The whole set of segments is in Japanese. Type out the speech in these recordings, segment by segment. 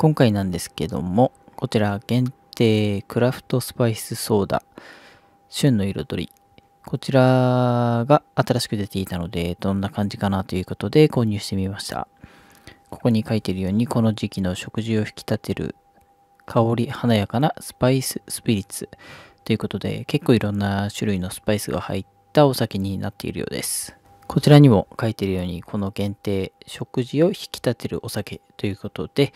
今回なんですけども、こちら限定クラフトスパイスソーダ、旬の彩り。こちらが新しく出ていたので、どんな感じかなということで購入してみました。ここに書いてるように、この時期の食事を引き立てる香り華やかなスパイススピリッツということで、結構いろんな種類のスパイスが入ったお酒になっているようです。こちらにも書いてるように、この限定食事を引き立てるお酒ということで、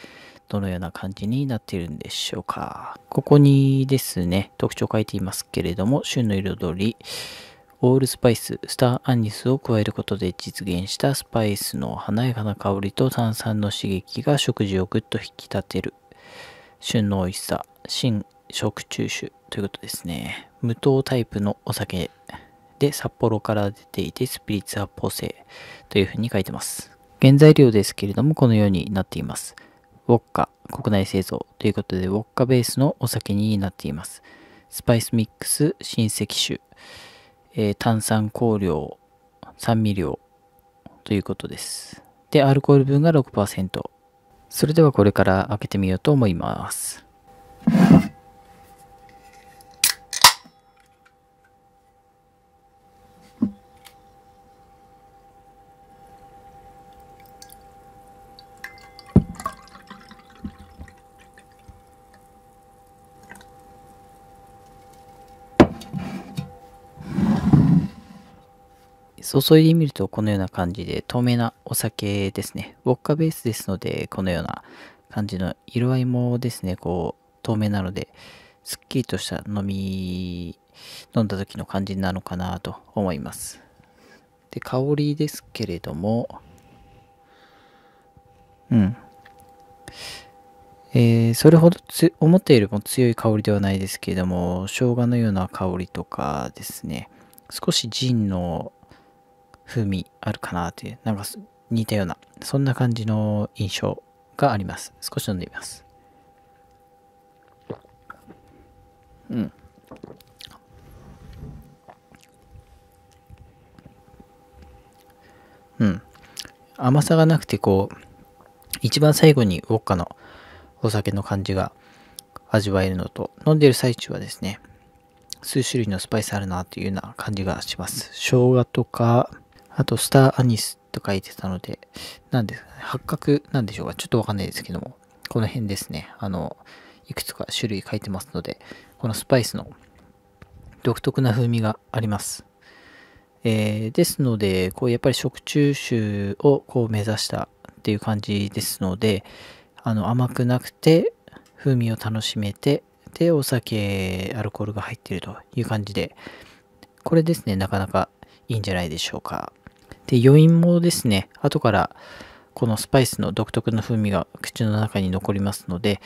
どのような感じになっているんでしょうか。ここにですね、特徴書いていますけれども、旬の彩り、オールスパイス、スターアニスを加えることで実現したスパイスの華やかな香りと炭酸の刺激が食事をぐっと引き立てる。旬の美味しさ、新食中酒ということですね。無糖タイプのお酒で札幌から出ていてスピリッツ発泡性というふうに書いてます。原材料ですけれどもこのようになっています。ウォッカ国内製造ということで、ウォッカベースのお酒になっています。スパイスミックス、親戚酒、えー、炭酸香料、酸味料ということです。で、アルコール分が6%。それではこれから開けてみようと思います。注いでみるとこのような感じで透明なお酒ですね。ウォッカベースですので、このような感じの色合いもですね、こう透明なので、すっきりとした飲み、飲んだ時の感じなのかなと思います。で、香りですけれども、うん。えー、それほど思っているも強い香りではないですけれども、生姜のような香りとかですね、少しジンの風味あるかなという、なんか似たような、そんな感じの印象があります。少し飲んでみます。うん。うん。甘さがなくて、こう、一番最後にウォッカのお酒の感じが味わえるのと、飲んでる最中はですね、数種類のスパイスあるなというような感じがします。生姜とか、あと、スターアニスと書いてたので、なんですかね、八角なんでしょうか、ちょっとわかんないですけども、この辺ですね、あの、いくつか種類書いてますので、このスパイスの独特な風味があります。えー、ですので、こうやっぱり食中酒をこう目指したっていう感じですので、あの甘くなくて風味を楽しめて、で、お酒、アルコールが入っているという感じで、これですね、なかなかいいんじゃないでしょうか。で、余韻もですね、後からこのスパイスの独特の風味が口の中に残りますので、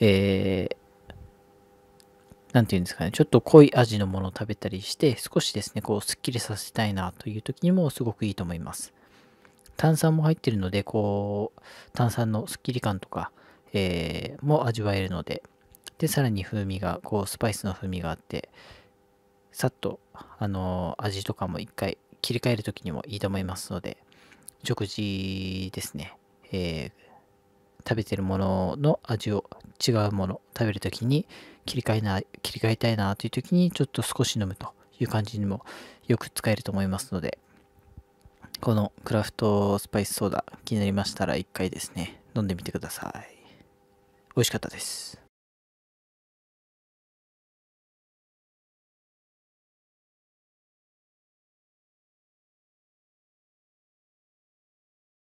え何、ー、て言うんですかね、ちょっと濃い味のものを食べたりして、少しですね、こう、すっきりさせたいなという時にもすごくいいと思います。炭酸も入ってるので、こう、炭酸のすっきり感とか、えー、も味わえるので、で、さらに風味が、こう、スパイスの風味があって、さっと、あのー、味とかも一回切り替える時にもいいと思いますので、食事ですね、えー、食べてるものの味を違うもの食べる時に切り替えな切り替えたいなという時にちょっと少し飲むという感じにもよく使えると思いますのでこのクラフトスパイスソーダ気になりましたら1回ですね飲んでみてください美味しかったです